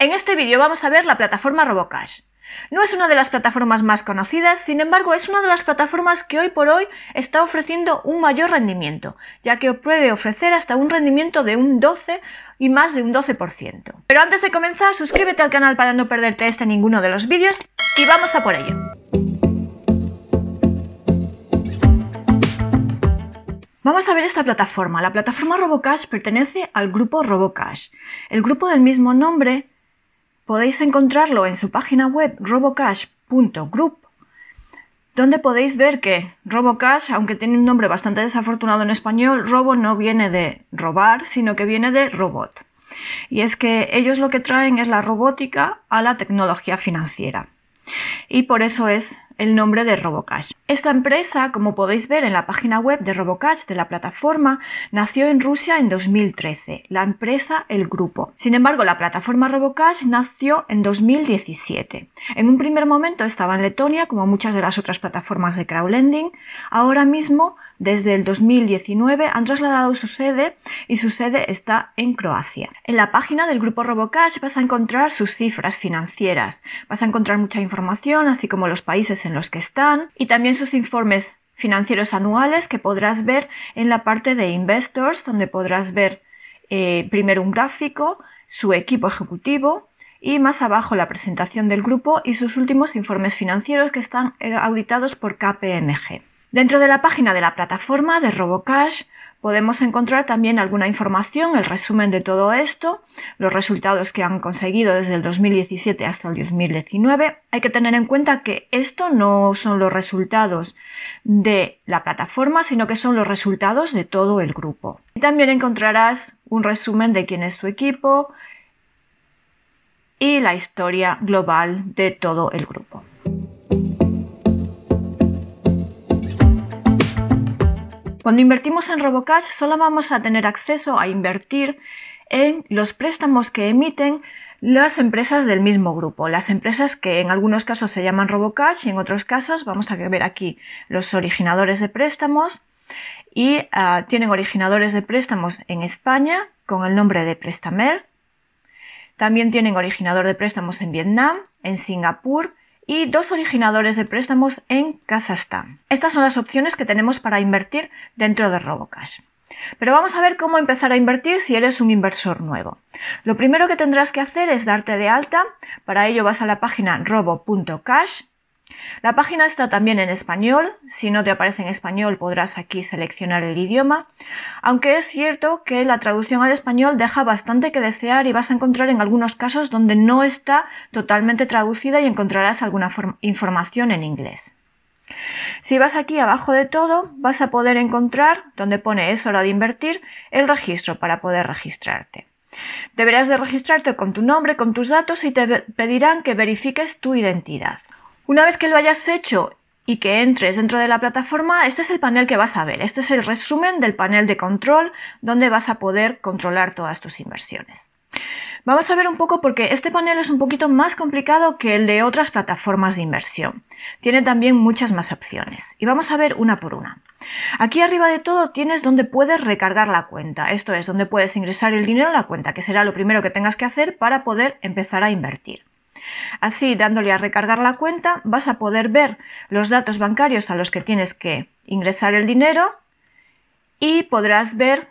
En este vídeo vamos a ver la plataforma Robocash. No es una de las plataformas más conocidas, sin embargo es una de las plataformas que hoy por hoy está ofreciendo un mayor rendimiento, ya que puede ofrecer hasta un rendimiento de un 12 y más de un 12%. Pero antes de comenzar, suscríbete al canal para no perderte este ninguno de los vídeos y vamos a por ello. Vamos a ver esta plataforma. La plataforma Robocash pertenece al grupo Robocash. El grupo del mismo nombre Podéis encontrarlo en su página web robocash.group, donde podéis ver que Robocash, aunque tiene un nombre bastante desafortunado en español, robo no viene de robar, sino que viene de robot. Y es que ellos lo que traen es la robótica a la tecnología financiera. Y por eso es el nombre de Robocash. Esta empresa, como podéis ver en la página web de Robocash de la plataforma, nació en Rusia en 2013, la empresa El Grupo. Sin embargo, la plataforma Robocash nació en 2017. En un primer momento estaba en Letonia, como muchas de las otras plataformas de crowdlending. Ahora mismo, desde el 2019, han trasladado su sede y su sede está en Croacia. En la página del grupo Robocash vas a encontrar sus cifras financieras, vas a encontrar mucha información, así como los países en los que están y también sus informes financieros anuales que podrás ver en la parte de Investors, donde podrás ver eh, primero un gráfico, su equipo ejecutivo y más abajo la presentación del grupo y sus últimos informes financieros que están eh, auditados por KPMG. Dentro de la página de la plataforma de RoboCash Podemos encontrar también alguna información, el resumen de todo esto, los resultados que han conseguido desde el 2017 hasta el 2019. Hay que tener en cuenta que esto no son los resultados de la plataforma, sino que son los resultados de todo el grupo. Y también encontrarás un resumen de quién es su equipo y la historia global de todo el grupo. Cuando invertimos en Robocash solo vamos a tener acceso a invertir en los préstamos que emiten las empresas del mismo grupo, las empresas que en algunos casos se llaman Robocash y en otros casos vamos a ver aquí los originadores de préstamos y ah, tienen originadores de préstamos en España con el nombre de Prestamer. También tienen originador de préstamos en Vietnam, en Singapur y dos originadores de préstamos en Kazajstán. Estas son las opciones que tenemos para invertir dentro de Robocash. Pero vamos a ver cómo empezar a invertir si eres un inversor nuevo. Lo primero que tendrás que hacer es darte de alta, para ello vas a la página robo.cash la página está también en español, si no te aparece en español podrás aquí seleccionar el idioma, aunque es cierto que la traducción al español deja bastante que desear y vas a encontrar en algunos casos donde no está totalmente traducida y encontrarás alguna información en inglés. Si vas aquí abajo de todo, vas a poder encontrar, donde pone es hora de invertir, el registro para poder registrarte. Deberás de registrarte con tu nombre, con tus datos y te pedirán que verifiques tu identidad. Una vez que lo hayas hecho y que entres dentro de la plataforma, este es el panel que vas a ver. Este es el resumen del panel de control donde vas a poder controlar todas tus inversiones. Vamos a ver un poco porque este panel es un poquito más complicado que el de otras plataformas de inversión. Tiene también muchas más opciones y vamos a ver una por una. Aquí arriba de todo tienes donde puedes recargar la cuenta, esto es, donde puedes ingresar el dinero a la cuenta, que será lo primero que tengas que hacer para poder empezar a invertir. Así, dándole a recargar la cuenta, vas a poder ver los datos bancarios a los que tienes que ingresar el dinero y podrás ver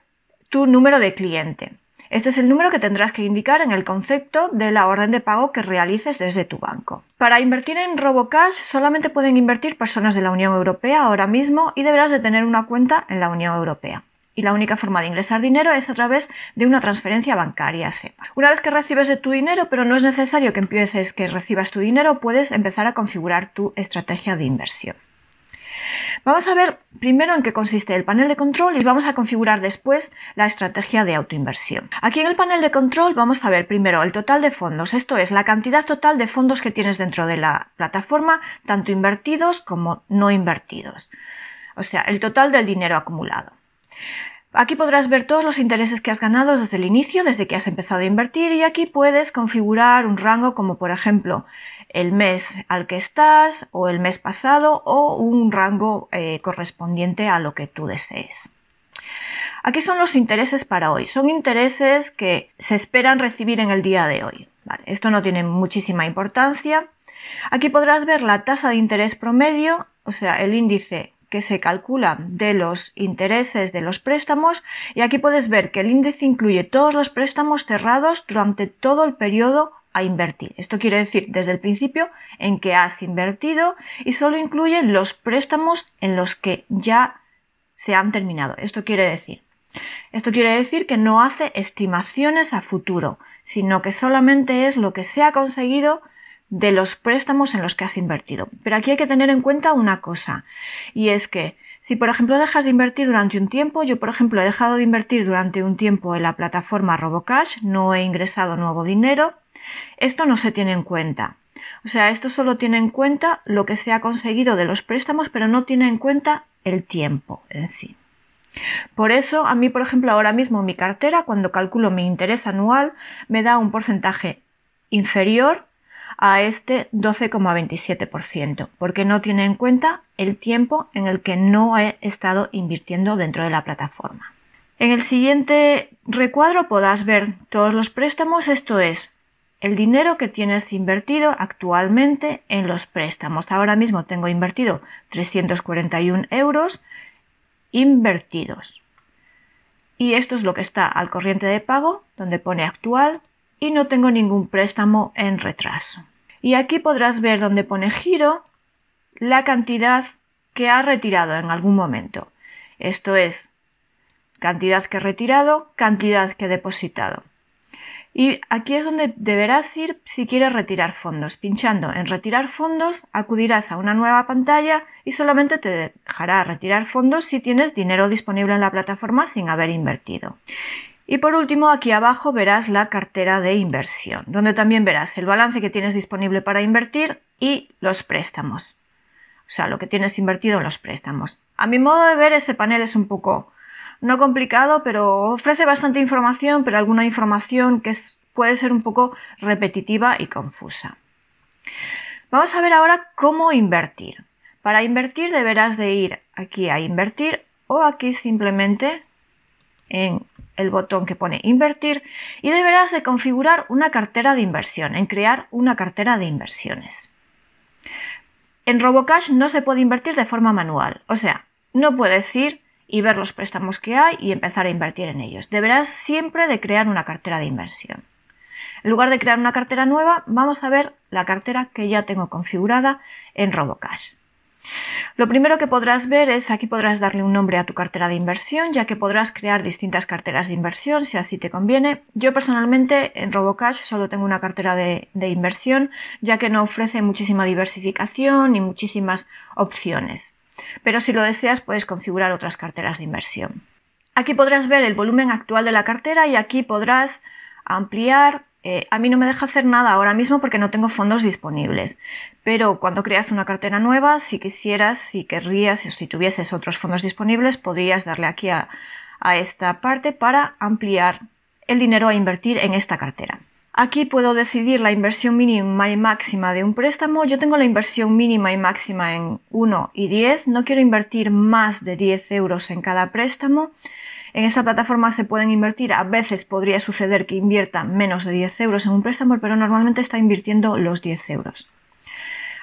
tu número de cliente. Este es el número que tendrás que indicar en el concepto de la orden de pago que realices desde tu banco. Para invertir en RoboCash solamente pueden invertir personas de la Unión Europea ahora mismo y deberás de tener una cuenta en la Unión Europea y la única forma de ingresar dinero es a través de una transferencia bancaria SEPA. Una vez que recibes tu dinero, pero no es necesario que empieces que recibas tu dinero, puedes empezar a configurar tu estrategia de inversión. Vamos a ver primero en qué consiste el panel de control y vamos a configurar después la estrategia de autoinversión. Aquí en el panel de control vamos a ver primero el total de fondos, esto es la cantidad total de fondos que tienes dentro de la plataforma, tanto invertidos como no invertidos. O sea, el total del dinero acumulado. Aquí podrás ver todos los intereses que has ganado desde el inicio, desde que has empezado a invertir y aquí puedes configurar un rango como por ejemplo el mes al que estás o el mes pasado o un rango eh, correspondiente a lo que tú desees. Aquí son los intereses para hoy. Son intereses que se esperan recibir en el día de hoy. esto no tiene muchísima importancia. Aquí podrás ver la tasa de interés promedio, o sea, el índice que se calculan de los intereses de los préstamos y aquí puedes ver que el índice incluye todos los préstamos cerrados durante todo el periodo a invertir. Esto quiere decir desde el principio en que has invertido y solo incluye los préstamos en los que ya se han terminado. Esto quiere decir. Esto quiere decir que no hace estimaciones a futuro, sino que solamente es lo que se ha conseguido de los préstamos en los que has invertido. Pero aquí hay que tener en cuenta una cosa, y es que si por ejemplo dejas de invertir durante un tiempo, yo por ejemplo he dejado de invertir durante un tiempo en la plataforma Robocash, no he ingresado nuevo dinero, esto no se tiene en cuenta. O sea, esto solo tiene en cuenta lo que se ha conseguido de los préstamos, pero no tiene en cuenta el tiempo en sí. Por eso, a mí, por ejemplo, ahora mismo mi cartera, cuando calculo mi interés anual, me da un porcentaje inferior a este 12,27%, porque no tiene en cuenta el tiempo en el que no he estado invirtiendo dentro de la plataforma. En el siguiente recuadro podrás ver todos los préstamos, esto es, el dinero que tienes invertido actualmente en los préstamos. Ahora mismo tengo invertido 341 euros invertidos. Y esto es lo que está al corriente de pago, donde pone actual, y no tengo ningún préstamo en retraso y aquí podrás ver donde pone giro la cantidad que ha retirado en algún momento. Esto es cantidad que he retirado, cantidad que he depositado. Y aquí es donde deberás ir si quieres retirar fondos. Pinchando en retirar fondos, acudirás a una nueva pantalla y solamente te dejará retirar fondos si tienes dinero disponible en la plataforma sin haber invertido. Y por último, aquí abajo verás la cartera de inversión, donde también verás el balance que tienes disponible para invertir y los préstamos. O sea, lo que tienes invertido en los préstamos. A mi modo de ver, este panel es un poco no complicado, pero ofrece bastante información, pero alguna información que puede ser un poco repetitiva y confusa. Vamos a ver ahora cómo invertir. Para invertir deberás de ir aquí a invertir o aquí simplemente en el botón que pone invertir y deberás de configurar una cartera de inversión, en crear una cartera de inversiones. En Robocash no se puede invertir de forma manual, o sea, no puedes ir y ver los préstamos que hay y empezar a invertir en ellos. Deberás siempre de crear una cartera de inversión. En lugar de crear una cartera nueva, vamos a ver la cartera que ya tengo configurada en Robocash. Lo primero que podrás ver es aquí podrás darle un nombre a tu cartera de inversión, ya que podrás crear distintas carteras de inversión si así te conviene. Yo personalmente en Robocash solo tengo una cartera de, inversión, ya que no ofrece muchísima diversificación ni muchísimas opciones. Pero si lo deseas puedes configurar otras carteras de inversión. Aquí podrás ver el volumen actual de la cartera y aquí podrás ampliar eh, a mí no me deja hacer nada ahora mismo porque no tengo fondos disponibles, pero cuando creas una cartera nueva, si quisieras, si querrías si tuvieses otros fondos disponibles, podrías darle aquí a, a esta parte para ampliar el dinero a invertir en esta cartera. Aquí puedo decidir la inversión mínima y máxima de un préstamo. Yo tengo la inversión mínima y máxima en 1 y 10. No quiero invertir más de 10 euros en cada préstamo. En esta plataforma se pueden invertir, a veces podría suceder que invierta menos de 10 euros en un préstamo, pero normalmente está invirtiendo los 10 euros.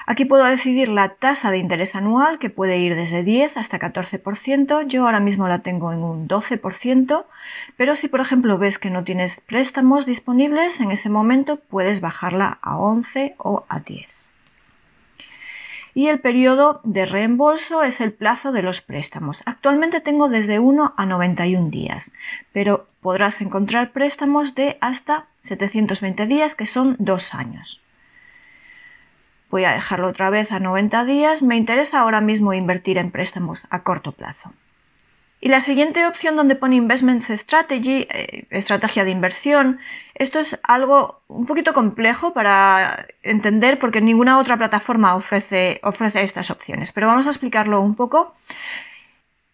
Aquí puedo decidir la tasa de interés anual, que puede ir desde 10 hasta 14%. Yo ahora mismo la tengo en un 12%, pero si por ejemplo ves que no tienes préstamos disponibles, en ese momento puedes bajarla a 11 o a 10 y el periodo de reembolso es el plazo de los préstamos. Actualmente tengo desde 1 a 91 días, pero podrás encontrar préstamos de hasta 720 días, que son dos años. Voy a dejarlo otra vez a 90 días. Me interesa ahora mismo invertir en préstamos a corto plazo. Y la siguiente opción donde pone Investments Strategy, eh, estrategia de inversión, esto es algo un poquito complejo para entender porque ninguna otra plataforma ofrece, ofrece estas opciones, pero vamos a explicarlo un poco.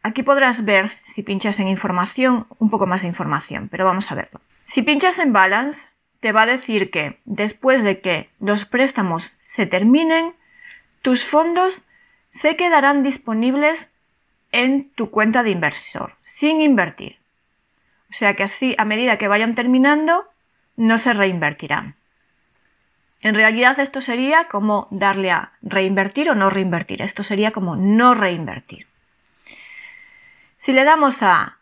Aquí podrás ver, si pinchas en información, un poco más de información, pero vamos a verlo. Si pinchas en Balance, te va a decir que después de que los préstamos se terminen, tus fondos se quedarán disponibles en tu cuenta de inversor, sin invertir. O sea que así, a medida que vayan terminando, no se reinvertirán. En realidad esto sería como darle a reinvertir o no reinvertir. Esto sería como no reinvertir. Si le damos a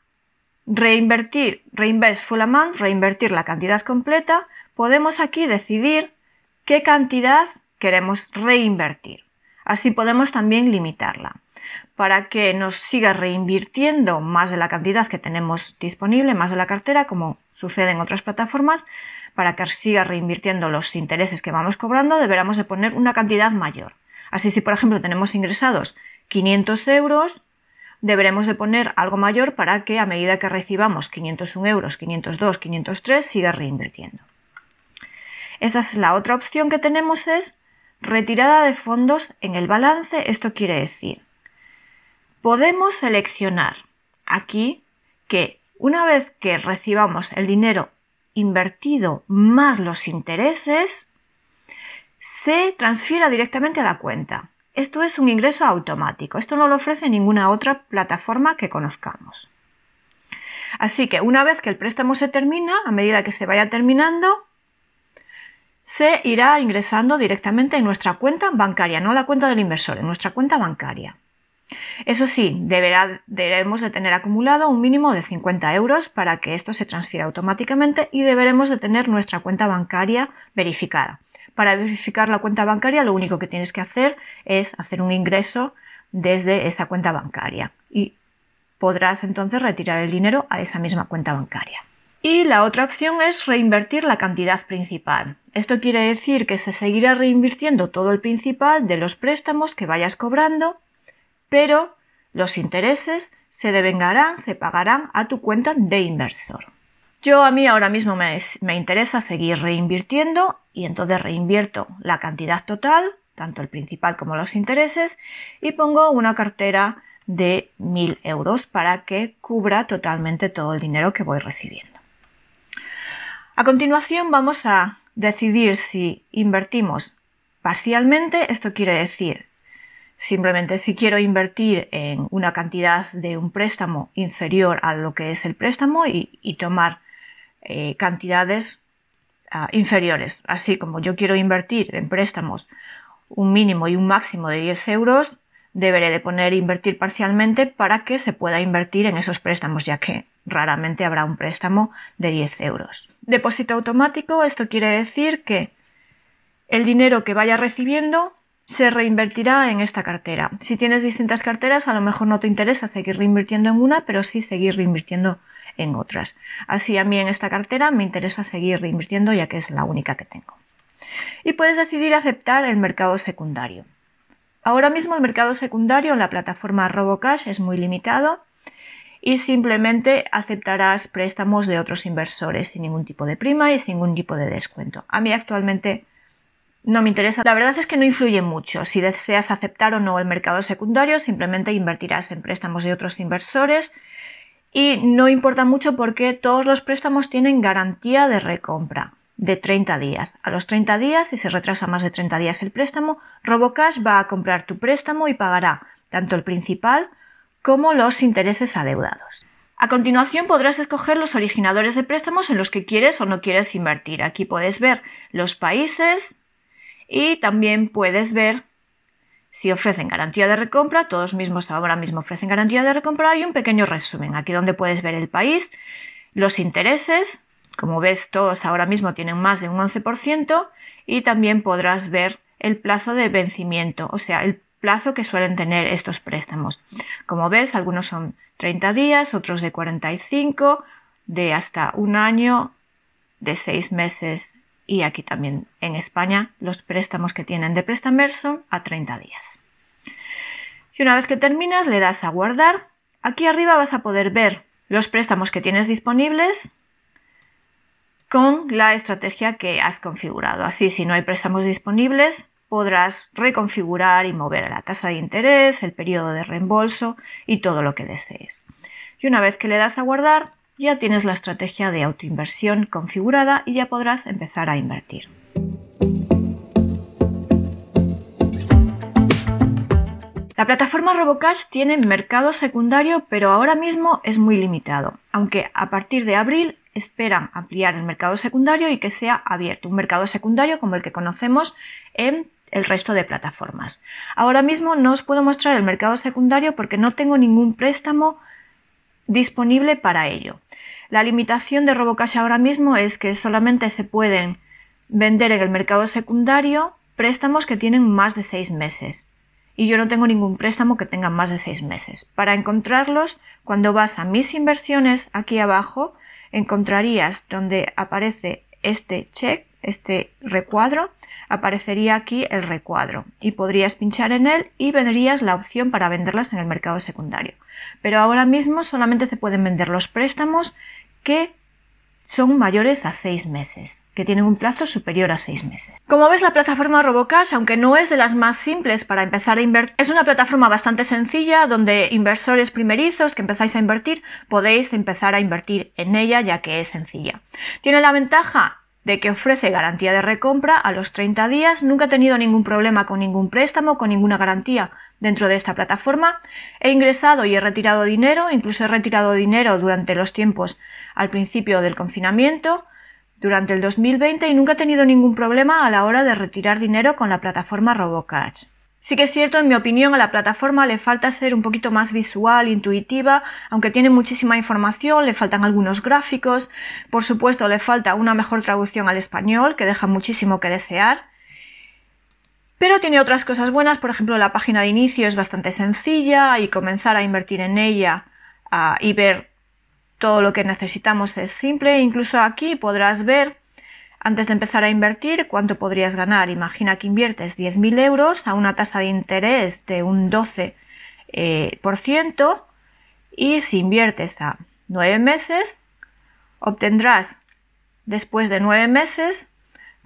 reinvertir, reinvest full amount, reinvertir la cantidad completa, podemos aquí decidir qué cantidad queremos reinvertir. Así podemos también limitarla para que nos siga reinvirtiendo más de la cantidad que tenemos disponible, más de la cartera, como sucede en otras plataformas, para que siga reinvirtiendo los intereses que vamos cobrando, deberemos de poner una cantidad mayor. Así si, por ejemplo, tenemos ingresados 500 euros, deberemos de poner algo mayor para que a medida que recibamos 501 euros, 502, 503, siga reinvirtiendo. Esta es la otra opción que tenemos es retirada de fondos en el balance. Esto quiere decir podemos seleccionar aquí que una vez que recibamos el dinero invertido más los intereses, se transfiera directamente a la cuenta. Esto es un ingreso automático. Esto no lo ofrece ninguna otra plataforma que conozcamos. Así que una vez que el préstamo se termina, a medida que se vaya terminando, se irá ingresando directamente en nuestra cuenta bancaria, no la cuenta del inversor, en nuestra cuenta bancaria. Eso sí, deberemos de tener acumulado un mínimo de 50 euros para que esto se transfiera automáticamente y deberemos de tener nuestra cuenta bancaria verificada. Para verificar la cuenta bancaria lo único que tienes que hacer es hacer un ingreso desde esa cuenta bancaria y podrás entonces retirar el dinero a esa misma cuenta bancaria. Y la otra opción es reinvertir la cantidad principal. Esto quiere decir que se seguirá reinvirtiendo todo el principal de los préstamos que vayas cobrando pero los intereses se devengarán, se pagarán a tu cuenta de inversor. Yo a mí ahora mismo me, interesa seguir reinvirtiendo y entonces reinvierto la cantidad total, tanto el principal como los intereses, y pongo una cartera de 1.000 euros para que cubra totalmente todo el dinero que voy recibiendo. A continuación vamos a decidir si invertimos parcialmente, esto quiere decir Simplemente si quiero invertir en una cantidad de un préstamo inferior a lo que es el préstamo y, tomar eh, cantidades ah, inferiores. Así como yo quiero invertir en préstamos un mínimo y un máximo de 10 euros, deberé de poner invertir parcialmente para que se pueda invertir en esos préstamos, ya que raramente habrá un préstamo de 10 euros. Depósito automático, esto quiere decir que el dinero que vaya recibiendo se reinvertirá en esta cartera. Si tienes distintas carteras, a lo mejor no te interesa seguir reinvirtiendo en una, pero sí seguir reinvirtiendo en otras. Así a mí en esta cartera me interesa seguir reinvirtiendo ya que es la única que tengo. Y puedes decidir aceptar el mercado secundario. Ahora mismo el mercado secundario en la plataforma RoboCash es muy limitado y simplemente aceptarás préstamos de otros inversores sin ningún tipo de prima y sin ningún tipo de descuento. A mí actualmente no me interesa. La verdad es que no influye mucho. Si deseas aceptar o no el mercado secundario, simplemente invertirás en préstamos de otros inversores y no importa mucho porque todos los préstamos tienen garantía de recompra de 30 días. A los 30 días, si se retrasa más de 30 días el préstamo, Robocash va a comprar tu préstamo y pagará tanto el principal como los intereses adeudados. A continuación podrás escoger los originadores de préstamos en los que quieres o no quieres invertir. Aquí puedes ver los países, y también puedes ver si ofrecen garantía de recompra, todos mismos ahora mismo ofrecen garantía de recompra y un pequeño resumen, aquí donde puedes ver el país, los intereses, como ves todos ahora mismo tienen más de un 11% y también podrás ver el plazo de vencimiento, o sea, el plazo que suelen tener estos préstamos. Como ves, algunos son 30 días, otros de 45, de hasta un año, de seis meses y aquí también en España los préstamos que tienen de son a 30 días. Y una vez que terminas le das a guardar. Aquí arriba vas a poder ver los préstamos que tienes disponibles con la estrategia que has configurado. Así, si no hay préstamos disponibles, podrás reconfigurar y mover la tasa de interés, el periodo de reembolso y todo lo que desees. Y una vez que le das a guardar, ya tienes la estrategia de autoinversión configurada y ya podrás empezar a invertir. La plataforma Robocash tiene mercado secundario, pero ahora mismo es muy limitado, aunque a partir de abril esperan ampliar el mercado secundario y que sea abierto, un mercado secundario como el que conocemos en el resto de plataformas. Ahora mismo no os puedo mostrar el mercado secundario porque no tengo ningún préstamo disponible para ello. La limitación de Robocash ahora mismo es que solamente se pueden vender en el mercado secundario préstamos que tienen más de seis meses. Y yo no tengo ningún préstamo que tenga más de seis meses. Para encontrarlos, cuando vas a mis inversiones, aquí abajo, encontrarías donde aparece este check, este recuadro, aparecería aquí el recuadro y podrías pinchar en él y verías la opción para venderlas en el mercado secundario. Pero ahora mismo solamente se pueden vender los préstamos que son mayores a seis meses, que tienen un plazo superior a seis meses. Como ves, la plataforma Robocash, aunque no es de las más simples para empezar a invertir, es una plataforma bastante sencilla donde inversores primerizos que empezáis a invertir podéis empezar a invertir en ella ya que es sencilla. Tiene la ventaja que ofrece garantía de recompra a los 30 días, nunca ha tenido ningún problema con ningún préstamo, con ninguna garantía dentro de esta plataforma, he ingresado y he retirado dinero, incluso he retirado dinero durante los tiempos al principio del confinamiento, durante el 2020 y nunca he tenido ningún problema a la hora de retirar dinero con la plataforma Robocash. Sí que es cierto, en mi opinión, a la plataforma le falta ser un poquito más visual, intuitiva, aunque tiene muchísima información, le faltan algunos gráficos, por supuesto le falta una mejor traducción al español, que deja muchísimo que desear, pero tiene otras cosas buenas, por ejemplo, la página de inicio es bastante sencilla y comenzar a invertir en ella ah, y ver todo lo que necesitamos es simple, incluso aquí podrás ver antes de empezar a invertir, ¿cuánto podrías ganar? Imagina que inviertes 10.000 euros a una tasa de interés de un 12% eh, ciento, y si inviertes a 9 meses, obtendrás, después de 9 meses,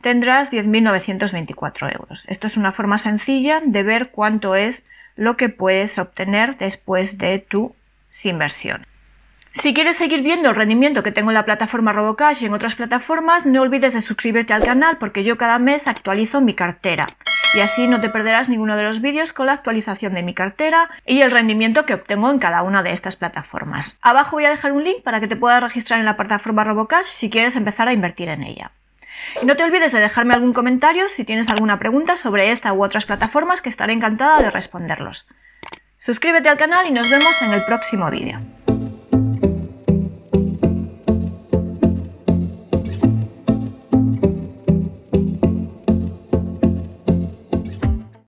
tendrás 10.924 euros. Esto es una forma sencilla de ver cuánto es lo que puedes obtener después de tu inversiones. Si quieres seguir viendo el rendimiento que tengo en la plataforma Robocash y en otras plataformas, no olvides de suscribirte al canal porque yo cada mes actualizo mi cartera y así no te perderás ninguno de los vídeos con la actualización de mi cartera y el rendimiento que obtengo en cada una de estas plataformas. Abajo voy a dejar un link para que te puedas registrar en la plataforma Robocash si quieres empezar a invertir en ella. Y no te olvides de dejarme algún comentario si tienes alguna pregunta sobre esta u otras plataformas que estaré encantada de responderlos. Suscríbete al canal y nos vemos en el próximo vídeo.